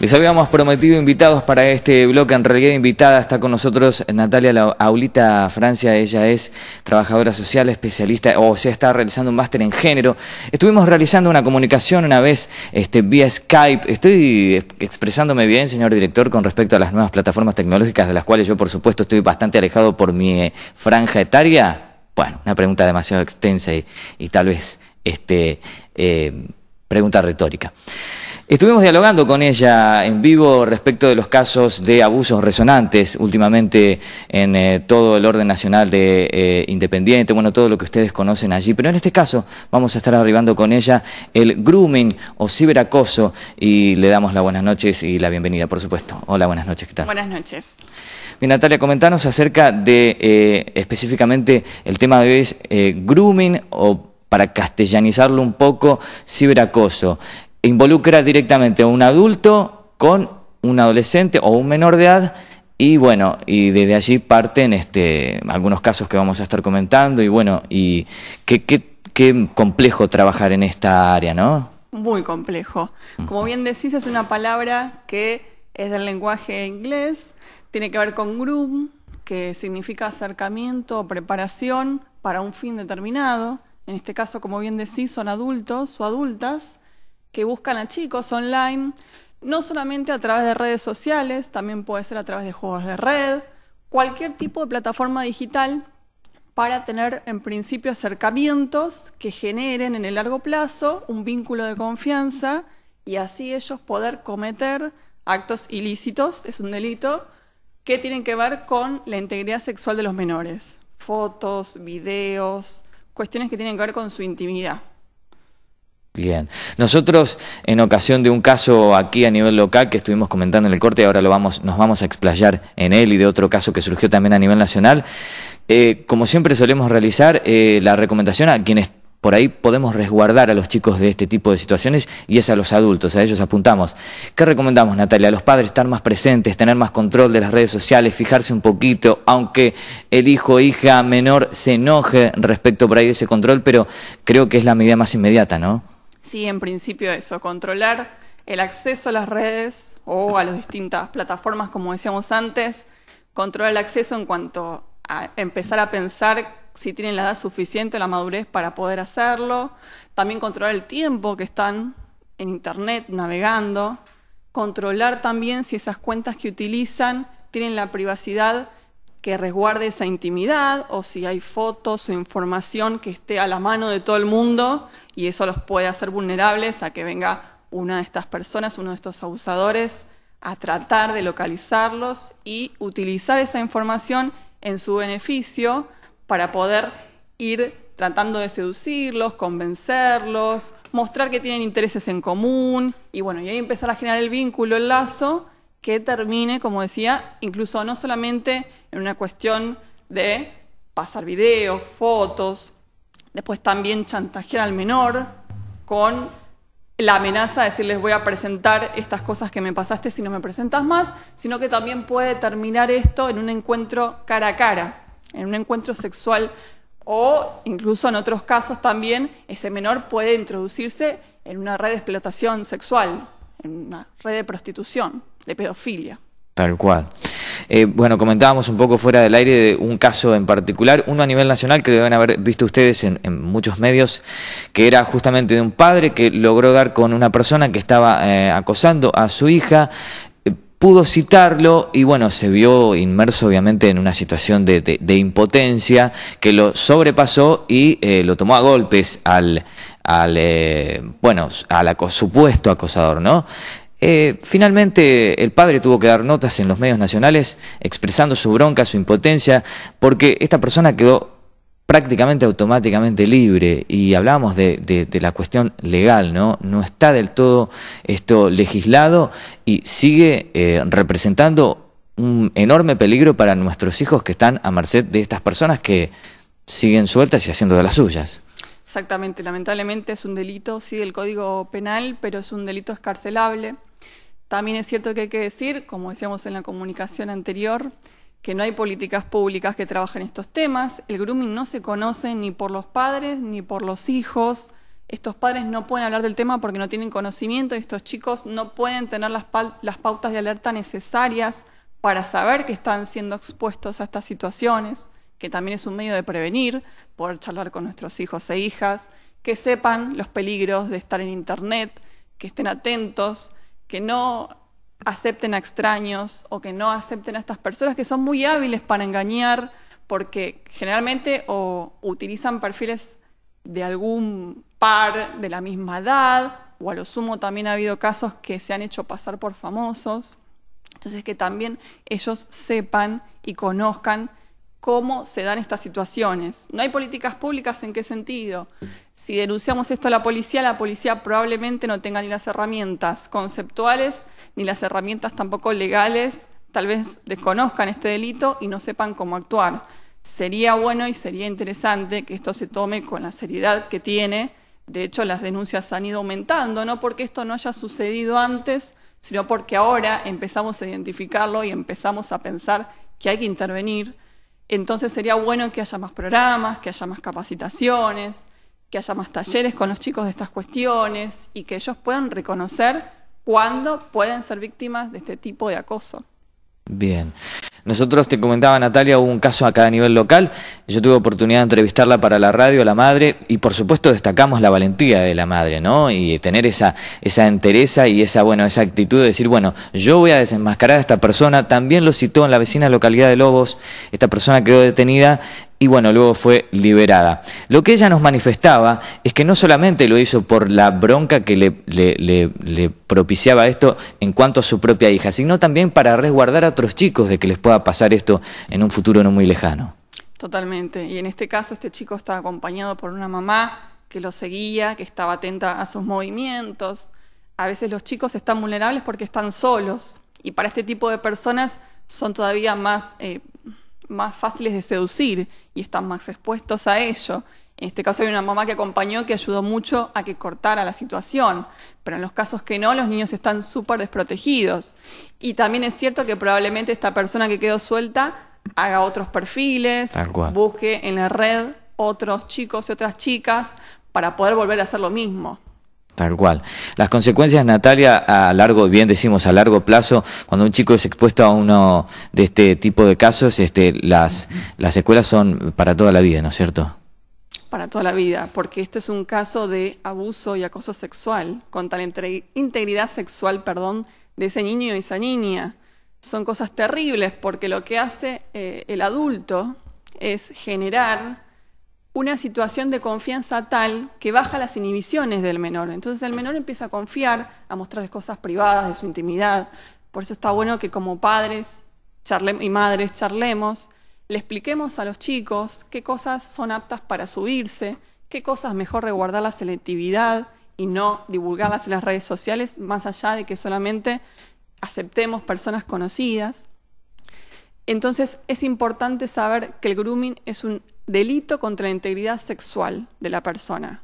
Les habíamos prometido invitados para este bloque, en realidad invitada está con nosotros Natalia Aulita Francia, ella es trabajadora social, especialista, o sea, está realizando un máster en género. Estuvimos realizando una comunicación una vez este, vía Skype, estoy expresándome bien, señor director, con respecto a las nuevas plataformas tecnológicas de las cuales yo, por supuesto, estoy bastante alejado por mi eh, franja etaria. Bueno, una pregunta demasiado extensa y, tal vez este, eh, pregunta retórica. Estuvimos dialogando con ella en vivo respecto de los casos de abusos resonantes últimamente en eh, todo el orden nacional de eh, Independiente, bueno, todo lo que ustedes conocen allí. Pero en este caso vamos a estar arribando con ella el grooming o ciberacoso y le damos la buenas noches y la bienvenida, por supuesto. Hola, buenas noches, ¿qué tal? Buenas noches. Mi Natalia, comentanos acerca de eh, específicamente el tema de grooming o para castellanizarlo un poco, ciberacoso involucra directamente a un adulto con un adolescente o un menor de edad y bueno, y desde allí parten este, algunos casos que vamos a estar comentando y bueno, y qué, qué complejo trabajar en esta área, ¿no? Muy complejo. Como bien decís, es una palabra que es del lenguaje inglés, tiene que ver con groom, que significa acercamiento o preparación para un fin determinado. En este caso, como bien decís, son adultos o adultas que buscan a chicos online, no solamente a través de redes sociales, también puede ser a través de juegos de red, cualquier tipo de plataforma digital para tener en principio acercamientos que generen en el largo plazo un vínculo de confianza y así ellos poder cometer actos ilícitos, es un delito, que tienen que ver con la integridad sexual de los menores. Fotos, videos, cuestiones que tienen que ver con su intimidad. Bien, nosotros en ocasión de un caso aquí a nivel local que estuvimos comentando en el corte, ahora lo vamos, nos vamos a explayar en él y de otro caso que surgió también a nivel nacional, eh, como siempre solemos realizar eh, la recomendación a quienes por ahí podemos resguardar a los chicos de este tipo de situaciones y es a los adultos, a ellos apuntamos. ¿Qué recomendamos, Natalia? A los padres estar más presentes, tener más control de las redes sociales, fijarse un poquito, aunque el hijo o hija menor se enoje respecto por ahí de ese control, pero creo que es la medida más inmediata, ¿no? Sí, en principio eso, controlar el acceso a las redes o a las distintas plataformas, como decíamos antes, controlar el acceso en cuanto a empezar a pensar si tienen la edad suficiente, la madurez para poder hacerlo, también controlar el tiempo que están en Internet navegando, controlar también si esas cuentas que utilizan tienen la privacidad que resguarde esa intimidad o si hay fotos o información que esté a la mano de todo el mundo y eso los puede hacer vulnerables a que venga una de estas personas, uno de estos abusadores, a tratar de localizarlos y utilizar esa información en su beneficio para poder ir tratando de seducirlos, convencerlos, mostrar que tienen intereses en común y bueno, y ahí empezar a generar el vínculo, el lazo que termine, como decía, incluso no solamente en una cuestión de pasar videos, fotos, después también chantajear al menor con la amenaza de decirles voy a presentar estas cosas que me pasaste si no me presentas más, sino que también puede terminar esto en un encuentro cara a cara, en un encuentro sexual o incluso en otros casos también ese menor puede introducirse en una red de explotación sexual, en una red de prostitución de pedofilia. Tal cual. Eh, bueno, comentábamos un poco fuera del aire de un caso en particular, uno a nivel nacional que deben haber visto ustedes en, muchos medios, que era justamente de un padre que logró dar con una persona que estaba eh, acosando a su hija, eh, pudo citarlo y bueno, se vio inmerso obviamente en una situación de, impotencia que lo sobrepasó y lo tomó a golpes al, al bueno, al supuesto acosador, ¿no? Eh, finalmente, el padre tuvo que dar notas en los medios nacionales expresando su bronca, su impotencia, porque esta persona quedó prácticamente automáticamente libre y hablábamos de, la cuestión legal, ¿no? No está del todo esto legislado y sigue eh, representando un enorme peligro para nuestros hijos que están a merced de estas personas que siguen sueltas y haciendo de las suyas. Exactamente, lamentablemente es un delito, sí, del Código Penal, pero es un delito escarcelable. También es cierto que hay que decir, como decíamos en la comunicación anterior, que no hay políticas públicas que trabajen estos temas. El grooming no se conoce ni por los padres ni por los hijos. Estos padres no pueden hablar del tema porque no tienen conocimiento y estos chicos no pueden tener las, las pautas de alerta necesarias para saber que están siendo expuestos a estas situaciones, que también es un medio de prevenir, poder charlar con nuestros hijos e hijas, que sepan los peligros de estar en Internet, que estén atentos, que no acepten a extraños o que no acepten a estas personas que son muy hábiles para engañar porque generalmente o utilizan perfiles de algún par de la misma edad o a lo sumo también ha habido casos que se han hecho pasar por famosos. Entonces que también ellos sepan y conozcan cómo se dan estas situaciones. No hay políticas públicas en qué sentido. Si denunciamos esto a la policía, la policía probablemente no tenga ni las herramientas conceptuales, ni las herramientas tampoco legales, tal vez desconozcan este delito y no sepan cómo actuar. Sería bueno y sería interesante que esto se tome con la seriedad que tiene. De hecho, las denuncias han ido aumentando, no porque esto no haya sucedido antes, sino porque ahora empezamos a identificarlo y empezamos a pensar que hay que intervenir entonces sería bueno que haya más programas, que haya más capacitaciones, que haya más talleres con los chicos de estas cuestiones y que ellos puedan reconocer cuándo pueden ser víctimas de este tipo de acoso. Bien. Nosotros, te comentaba Natalia, hubo un caso acá a nivel local, yo tuve oportunidad de entrevistarla para la radio, la madre, y por supuesto destacamos la valentía de la madre, ¿no? Y tener esa, esa entereza y esa, bueno, esa actitud de decir, bueno, yo voy a desenmascarar a esta persona, también lo citó en la vecina localidad de Lobos, esta persona quedó detenida y bueno, luego fue liberada. Lo que ella nos manifestaba es que no solamente lo hizo por la bronca que le, propiciaba esto en cuanto a su propia hija, sino también para resguardar a otros chicos de que les pueda pasar esto en un futuro no muy lejano. Totalmente, y en este caso este chico está acompañado por una mamá que lo seguía, que estaba atenta a sus movimientos. A veces los chicos están vulnerables porque están solos y para este tipo de personas son todavía más eh, más fáciles de seducir y están más expuestos a ello. En este caso hay una mamá que acompañó que ayudó mucho a que cortara la situación, pero en los casos que no, los niños están súper desprotegidos. Y también es cierto que probablemente esta persona que quedó suelta haga otros perfiles, busque en la red otros chicos y otras chicas para poder volver a hacer lo mismo. Tal cual. Las consecuencias, Natalia, a largo, bien decimos, a largo plazo, cuando un chico es expuesto a uno de este tipo de casos, este, las, las secuelas son para toda la vida, ¿no es cierto? Para toda la vida, porque esto es un caso de abuso y acoso sexual, contra la integridad sexual, perdón, de ese niño y esa niña. Son cosas terribles, porque lo que hace eh, el adulto es generar una situación de confianza tal que baja las inhibiciones del menor. Entonces el menor empieza a confiar, a mostrar cosas privadas de su intimidad. Por eso está bueno que como padres y madres charlemos, le expliquemos a los chicos qué cosas son aptas para subirse, qué cosas mejor reguardar la selectividad y no divulgarlas en las redes sociales, más allá de que solamente aceptemos personas conocidas. Entonces es importante saber que el grooming es un delito contra la integridad sexual de la persona.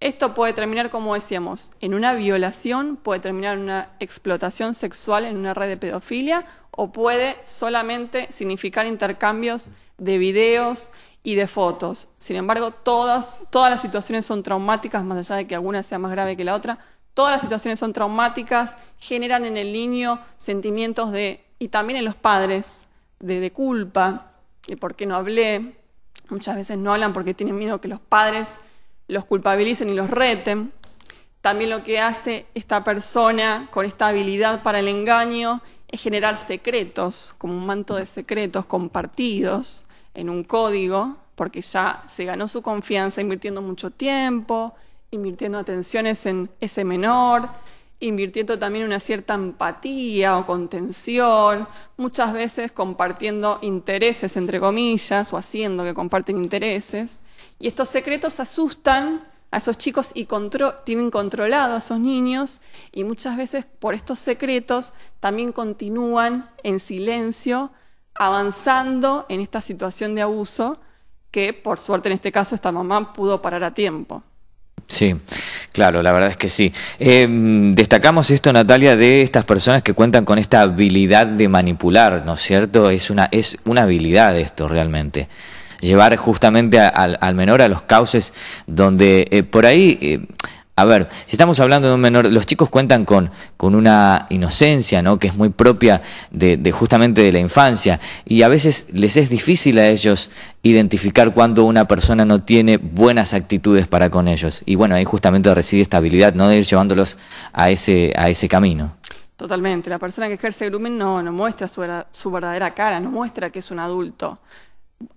Esto puede terminar, como decíamos, en una violación, puede terminar en una explotación sexual en una red de pedofilia o puede solamente significar intercambios de videos y de fotos. Sin embargo, todas, todas las situaciones son traumáticas, más allá de que alguna sea más grave que la otra. Todas las situaciones son traumáticas, generan en el niño sentimientos de, y también en los padres, de, culpa, de por qué no hablé. Muchas veces no hablan porque tienen miedo que los padres los culpabilicen y los reten. También lo que hace esta persona con esta habilidad para el engaño es generar secretos, como un manto de secretos compartidos en un código, porque ya se ganó su confianza invirtiendo mucho tiempo, invirtiendo atenciones en ese menor, invirtiendo también una cierta empatía o contención, muchas veces compartiendo intereses, entre comillas, o haciendo que comparten intereses. Y estos secretos asustan a esos chicos y tienen controlado a esos niños y muchas veces por estos secretos también continúan en silencio avanzando en esta situación de abuso que por suerte en este caso esta mamá pudo parar a tiempo. Sí. Claro, la verdad es que sí. Em, destacamos esto, Natalia, de estas personas que cuentan con esta habilidad de manipular, ¿no es cierto? Es una, es una habilidad esto realmente. Llevar justamente al menor a los cauces donde eh, por ahí... Eh, a ver, si estamos hablando de un menor, los chicos cuentan con, una inocencia, ¿no? Que es muy propia de, justamente de la infancia. Y a veces les es difícil a ellos identificar cuando una persona no tiene buenas actitudes para con ellos. Y bueno, ahí justamente reside esta habilidad, ¿no? De ir llevándolos a ese, a ese camino. Totalmente. La persona que ejerce grooming no, no muestra su, su verdadera cara, no muestra que es un adulto.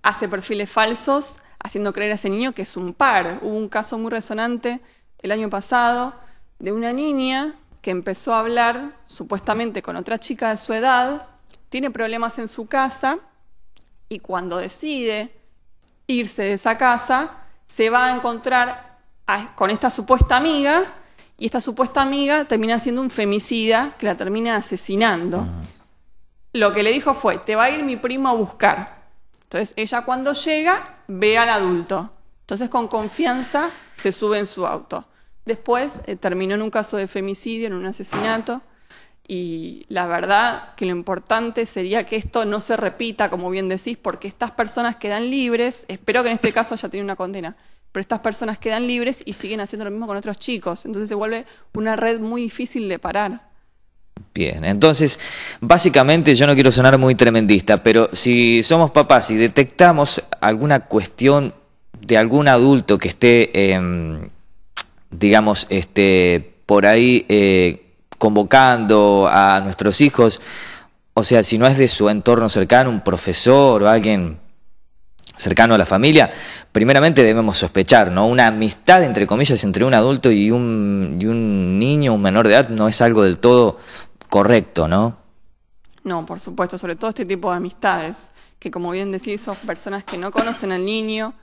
Hace perfiles falsos, haciendo creer a ese niño que es un par. Hubo un caso muy resonante el año pasado de una niña que empezó a hablar supuestamente con otra chica de su edad, tiene problemas en su casa y cuando decide irse de esa casa, se va a encontrar con esta supuesta amiga y esta supuesta amiga termina siendo un femicida que la termina asesinando. Ah. Lo que le dijo fue, te va a ir mi primo a buscar. Entonces ella cuando llega ve al adulto entonces con confianza se sube en su auto. Después eh, terminó en un caso de femicidio, en un asesinato. Y la verdad que lo importante sería que esto no se repita, como bien decís, porque estas personas quedan libres, espero que en este caso ya tenido una condena, pero estas personas quedan libres y siguen haciendo lo mismo con otros chicos. Entonces se vuelve una red muy difícil de parar. Bien, entonces, básicamente yo no quiero sonar muy tremendista, pero si somos papás y detectamos alguna cuestión de algún adulto que esté, em, digamos, este, por ahí eh, convocando a nuestros hijos, o sea, si no es de su entorno cercano, un profesor o alguien cercano a la familia, primeramente debemos sospechar, ¿no? Una amistad, entre comillas, entre un adulto y un, y un niño, un menor de edad, no es algo del todo correcto, ¿no? No, por supuesto, sobre todo este tipo de amistades, que como bien decís, son personas que no conocen al niño,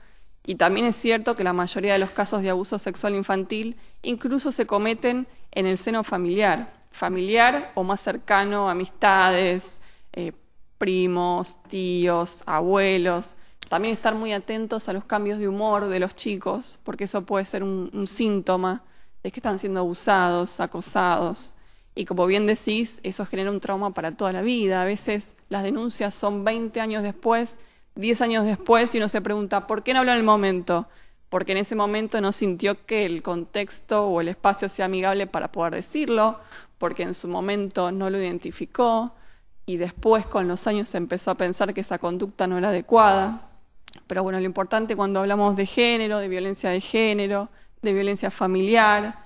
y también es cierto que la mayoría de los casos de abuso sexual infantil incluso se cometen en el seno familiar, familiar o más cercano, amistades, eh, primos, tíos, abuelos. También estar muy atentos a los cambios de humor de los chicos, porque eso puede ser un, un síntoma de que están siendo abusados, acosados. Y como bien decís, eso genera un trauma para toda la vida. A veces las denuncias son 20 años después Diez años después y uno se pregunta, ¿por qué no habló en el momento? Porque en ese momento no sintió que el contexto o el espacio sea amigable para poder decirlo, porque en su momento no lo identificó y después con los años empezó a pensar que esa conducta no era adecuada. Pero bueno, lo importante cuando hablamos de género, de violencia de género, de violencia familiar,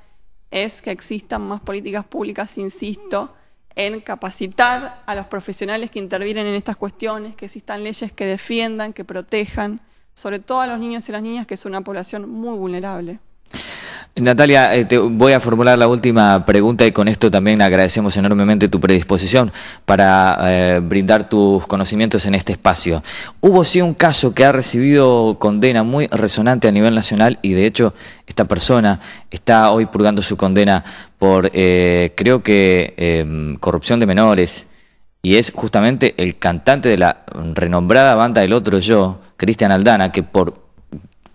es que existan más políticas públicas, insisto, en capacitar a los profesionales que intervienen en estas cuestiones, que existan leyes que defiendan, que protejan, sobre todo a los niños y las niñas, que es una población muy vulnerable. Natalia, eh, te voy a formular la última pregunta y con esto también agradecemos enormemente tu predisposición para eh, brindar tus conocimientos en este espacio. Hubo sí un caso que ha recibido condena muy resonante a nivel nacional y de hecho esta persona está hoy purgando su condena por eh, creo que em, corrupción de menores y es justamente el cantante de la renombrada banda El Otro Yo, Cristian Aldana, que por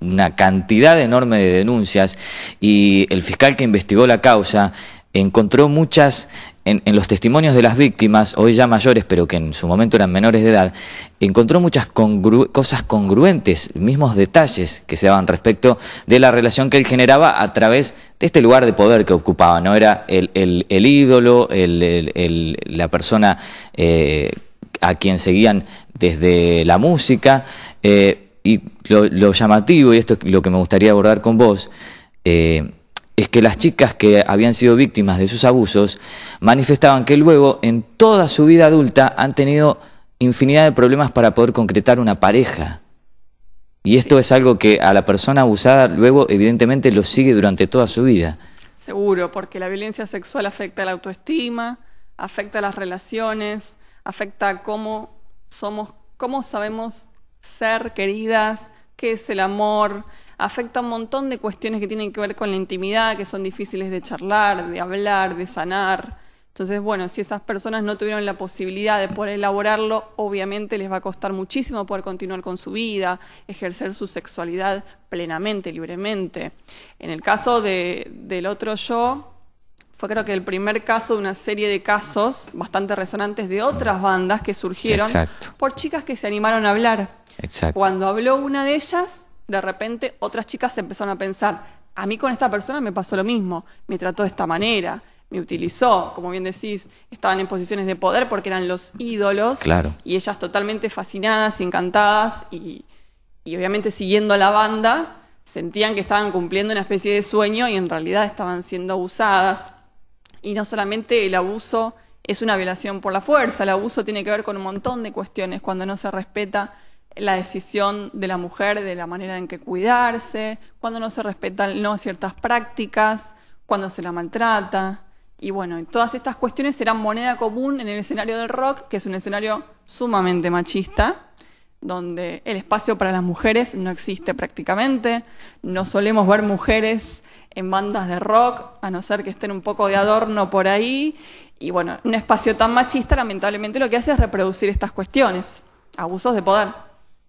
una cantidad enorme de denuncias y el fiscal que investigó la causa encontró muchas en, los testimonios de las víctimas, hoy ya mayores, pero que en su momento eran menores de edad, encontró muchas cosas congruentes, mismos detalles que se daban respecto de la relación que él generaba a través de este lugar de poder que ocupaba. No era el, ídolo, el, la persona eh, a quien seguían desde la música. Eh, y lo, llamativo, y esto es lo que me gustaría abordar con vos, eh, es que las chicas que habían sido víctimas de sus abusos manifestaban que luego en toda su vida adulta han tenido infinidad de problemas para poder concretar una pareja. Y esto es algo que a la persona abusada luego evidentemente lo sigue durante toda su vida. Seguro, porque la violencia sexual afecta la autoestima, afecta las relaciones, afecta cómo somos, cómo sabemos ser queridas, qué es el amor, afecta un montón de cuestiones que tienen que ver con la intimidad, que son difíciles de charlar, de hablar, de sanar. Entonces, bueno, si esas personas no tuvieron la posibilidad de poder elaborarlo, obviamente les va a costar muchísimo poder continuar con su vida, ejercer su sexualidad plenamente, libremente. En el caso de, del otro yo, fue creo que el primer caso de una serie de casos bastante resonantes de otras bandas que surgieron por chicas que se animaron a hablar cuando habló una de ellas, de repente otras chicas empezaron a pensar, a mí con esta persona me pasó lo mismo, me trató de esta manera, me utilizó, como bien decís, estaban en posiciones de poder porque eran los ídolos. Y ellas totalmente fascinadas y encantadas y, y obviamente siguiendo a la banda, sentían que estaban cumpliendo una especie de sueño y en realidad estaban siendo abusadas. Y no solamente el abuso es una violación por la fuerza, el abuso tiene que ver con un montón de cuestiones cuando no se respeta la decisión de la mujer de la manera en que cuidarse, cuando no se respetan ciertas prácticas, cuando se la maltrata. Y bueno, todas estas cuestiones serán moneda común en el escenario del rock, que es un escenario sumamente machista, donde el espacio para las mujeres no existe prácticamente. No solemos ver mujeres en bandas de rock, a no ser que estén un poco de adorno por ahí. Y bueno, un espacio tan machista lamentablemente lo que hace es reproducir estas cuestiones, abusos de poder.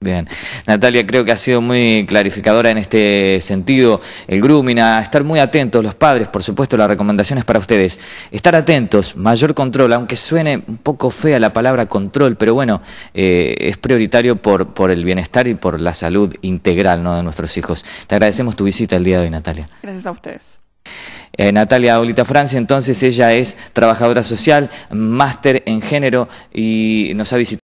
Bien, Natalia, creo que ha sido muy clarificadora en este sentido el Grúmina. estar muy atentos los padres, por supuesto, las recomendaciones para ustedes. Estar atentos, mayor control, aunque suene un poco fea la palabra control, pero bueno, eh, es prioritario por, por el bienestar y por la salud integral de nuestros hijos. Te agradecemos tu visita el día de hoy, Natalia. Gracias a ustedes. Eh, Natalia Olita Francia, entonces ella es trabajadora social, máster en género y nos ha visitado.